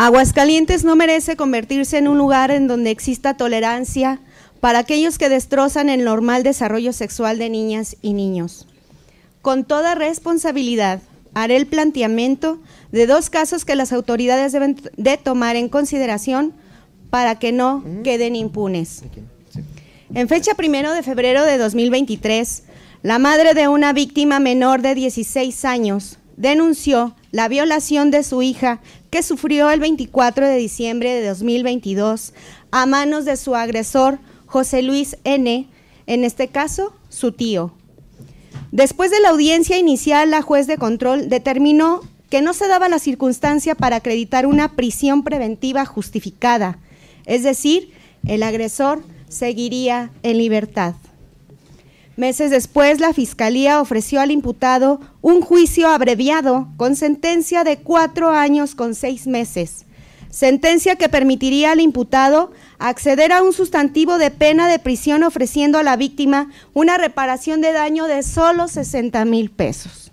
Aguascalientes no merece convertirse en un lugar en donde exista tolerancia para aquellos que destrozan el normal desarrollo sexual de niñas y niños. Con toda responsabilidad, haré el planteamiento de dos casos que las autoridades deben de tomar en consideración para que no mm. queden impunes. En fecha primero de febrero de 2023, la madre de una víctima menor de 16 años denunció la violación de su hija que sufrió el 24 de diciembre de 2022 a manos de su agresor José Luis N., en este caso su tío. Después de la audiencia inicial, la juez de control determinó que no se daba la circunstancia para acreditar una prisión preventiva justificada, es decir, el agresor seguiría en libertad. Meses después, la Fiscalía ofreció al imputado un juicio abreviado con sentencia de cuatro años con seis meses, sentencia que permitiría al imputado acceder a un sustantivo de pena de prisión ofreciendo a la víctima una reparación de daño de solo 60 mil pesos.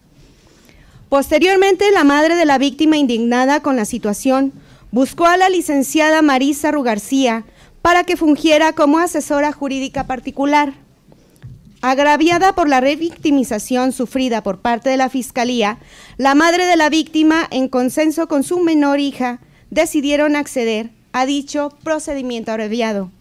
Posteriormente, la madre de la víctima, indignada con la situación, buscó a la licenciada Marisa Rugarcía para que fungiera como asesora jurídica particular. Agraviada por la revictimización sufrida por parte de la Fiscalía, la madre de la víctima, en consenso con su menor hija, decidieron acceder a dicho procedimiento abreviado.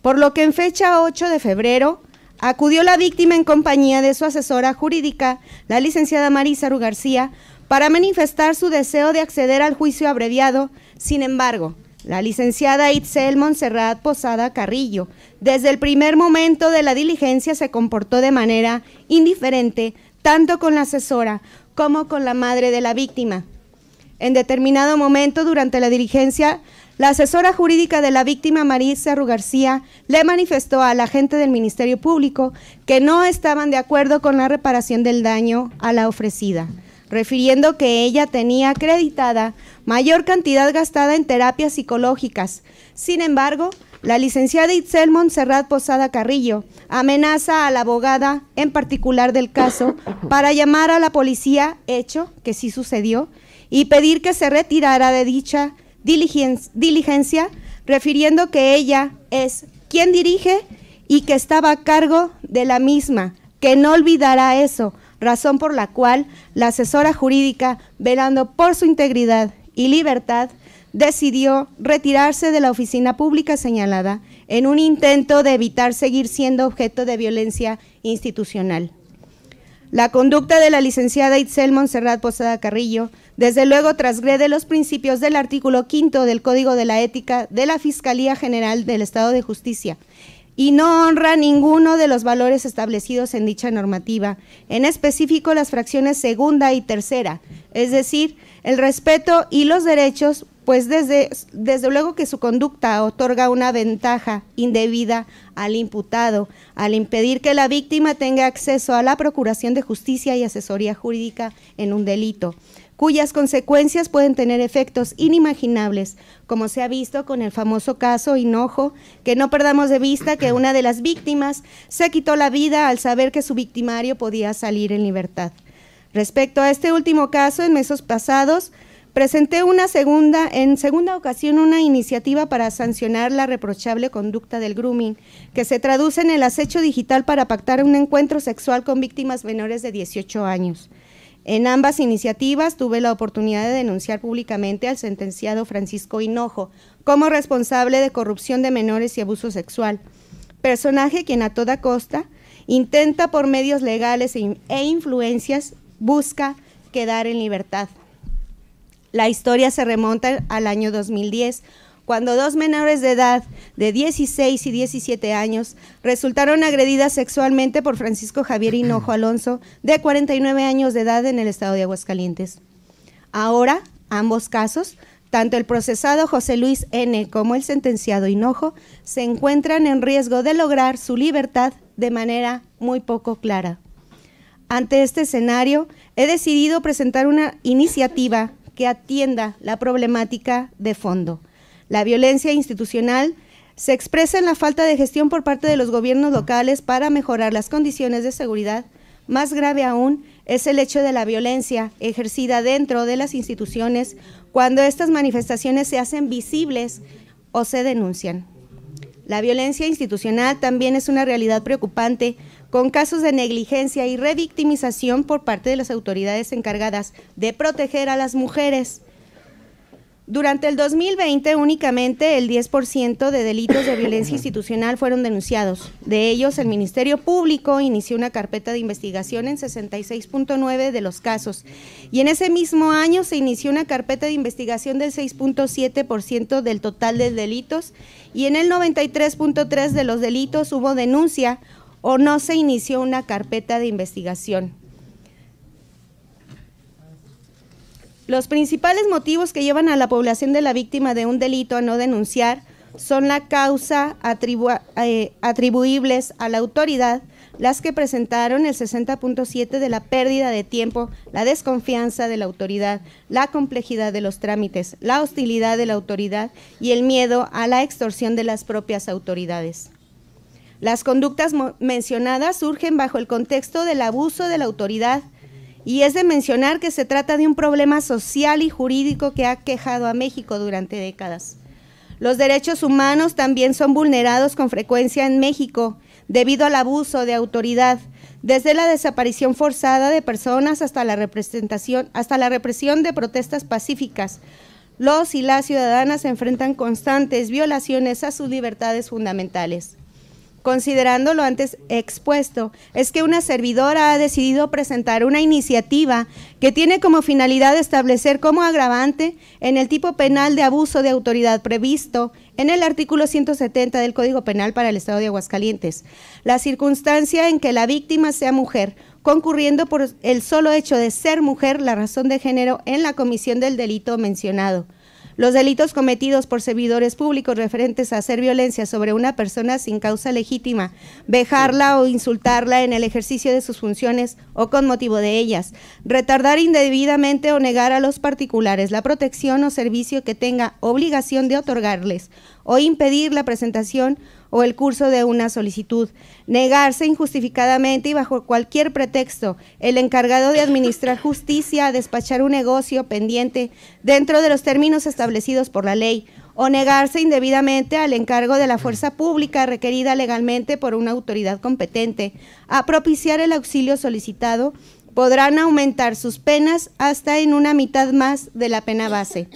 Por lo que en fecha 8 de febrero acudió la víctima en compañía de su asesora jurídica, la licenciada Marisa García, para manifestar su deseo de acceder al juicio abreviado. Sin embargo, la licenciada Itzel Monserrat Posada Carrillo, desde el primer momento de la diligencia, se comportó de manera indiferente tanto con la asesora como con la madre de la víctima. En determinado momento durante la diligencia, la asesora jurídica de la víctima, Marisa Ru García, le manifestó a la gente del Ministerio Público que no estaban de acuerdo con la reparación del daño a la ofrecida refiriendo que ella tenía acreditada mayor cantidad gastada en terapias psicológicas. Sin embargo, la licenciada Itzel Montserrat Posada Carrillo amenaza a la abogada en particular del caso para llamar a la policía, hecho que sí sucedió, y pedir que se retirara de dicha diligencia, diligencia refiriendo que ella es quien dirige y que estaba a cargo de la misma, que no olvidará eso, razón por la cual la asesora jurídica, velando por su integridad y libertad, decidió retirarse de la oficina pública señalada en un intento de evitar seguir siendo objeto de violencia institucional. La conducta de la licenciada Itzel Monserrat Posada Carrillo, desde luego, trasgrede los principios del artículo 5 del Código de la Ética de la Fiscalía General del Estado de Justicia y no honra ninguno de los valores establecidos en dicha normativa, en específico las fracciones segunda y tercera, es decir, el respeto y los derechos, pues desde, desde luego que su conducta otorga una ventaja indebida al imputado, al impedir que la víctima tenga acceso a la procuración de justicia y asesoría jurídica en un delito cuyas consecuencias pueden tener efectos inimaginables, como se ha visto con el famoso caso Hinojo, que no perdamos de vista que una de las víctimas se quitó la vida al saber que su victimario podía salir en libertad. Respecto a este último caso, en meses pasados, presenté una segunda, en segunda ocasión una iniciativa para sancionar la reprochable conducta del grooming, que se traduce en el acecho digital para pactar un encuentro sexual con víctimas menores de 18 años. En ambas iniciativas tuve la oportunidad de denunciar públicamente al sentenciado Francisco Hinojo como responsable de corrupción de menores y abuso sexual, personaje quien a toda costa intenta por medios legales e, e influencias busca quedar en libertad. La historia se remonta al año 2010, cuando dos menores de edad de 16 y 17 años resultaron agredidas sexualmente por Francisco Javier Hinojo Alonso, de 49 años de edad en el estado de Aguascalientes. Ahora, ambos casos, tanto el procesado José Luis N. como el sentenciado Hinojo, se encuentran en riesgo de lograr su libertad de manera muy poco clara. Ante este escenario, he decidido presentar una iniciativa que atienda la problemática de fondo la violencia institucional se expresa en la falta de gestión por parte de los gobiernos locales para mejorar las condiciones de seguridad. Más grave aún es el hecho de la violencia ejercida dentro de las instituciones cuando estas manifestaciones se hacen visibles o se denuncian. La violencia institucional también es una realidad preocupante, con casos de negligencia y revictimización por parte de las autoridades encargadas de proteger a las mujeres durante el 2020 únicamente el 10% de delitos de violencia institucional fueron denunciados. De ellos, el Ministerio Público inició una carpeta de investigación en 66.9 de los casos y en ese mismo año se inició una carpeta de investigación del 6.7% del total de delitos y en el 93.3 de los delitos hubo denuncia o no se inició una carpeta de investigación. Los principales motivos que llevan a la población de la víctima de un delito a no denunciar son la causa eh, atribuibles a la autoridad, las que presentaron el 60.7 de la pérdida de tiempo, la desconfianza de la autoridad, la complejidad de los trámites, la hostilidad de la autoridad y el miedo a la extorsión de las propias autoridades. Las conductas mencionadas surgen bajo el contexto del abuso de la autoridad, y es de mencionar que se trata de un problema social y jurídico que ha quejado a México durante décadas. Los derechos humanos también son vulnerados con frecuencia en México debido al abuso de autoridad, desde la desaparición forzada de personas hasta la, representación, hasta la represión de protestas pacíficas. Los y las ciudadanas enfrentan constantes violaciones a sus libertades fundamentales considerando lo antes expuesto, es que una servidora ha decidido presentar una iniciativa que tiene como finalidad establecer como agravante en el tipo penal de abuso de autoridad previsto en el artículo 170 del Código Penal para el Estado de Aguascalientes, la circunstancia en que la víctima sea mujer, concurriendo por el solo hecho de ser mujer la razón de género en la comisión del delito mencionado los delitos cometidos por servidores públicos referentes a hacer violencia sobre una persona sin causa legítima, vejarla o insultarla en el ejercicio de sus funciones o con motivo de ellas, retardar indebidamente o negar a los particulares la protección o servicio que tenga obligación de otorgarles o impedir la presentación o el curso de una solicitud. Negarse injustificadamente y bajo cualquier pretexto el encargado de administrar justicia a despachar un negocio pendiente dentro de los términos establecidos por la ley o negarse indebidamente al encargo de la fuerza pública requerida legalmente por una autoridad competente a propiciar el auxilio solicitado podrán aumentar sus penas hasta en una mitad más de la pena base.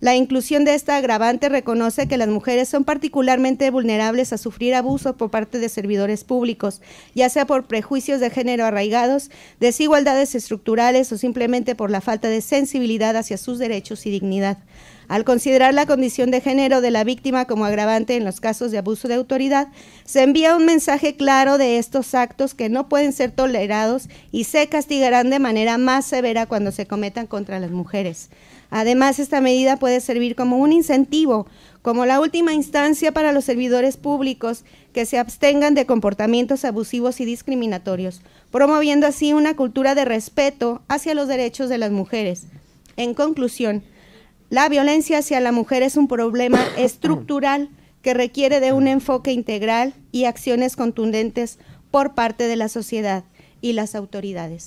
La inclusión de esta agravante reconoce que las mujeres son particularmente vulnerables a sufrir abuso por parte de servidores públicos, ya sea por prejuicios de género arraigados, desigualdades estructurales o simplemente por la falta de sensibilidad hacia sus derechos y dignidad. Al considerar la condición de género de la víctima como agravante en los casos de abuso de autoridad, se envía un mensaje claro de estos actos que no pueden ser tolerados y se castigarán de manera más severa cuando se cometan contra las mujeres. Además, esta medida puede servir como un incentivo, como la última instancia para los servidores públicos que se abstengan de comportamientos abusivos y discriminatorios, promoviendo así una cultura de respeto hacia los derechos de las mujeres. En conclusión, la violencia hacia la mujer es un problema estructural que requiere de un enfoque integral y acciones contundentes por parte de la sociedad y las autoridades.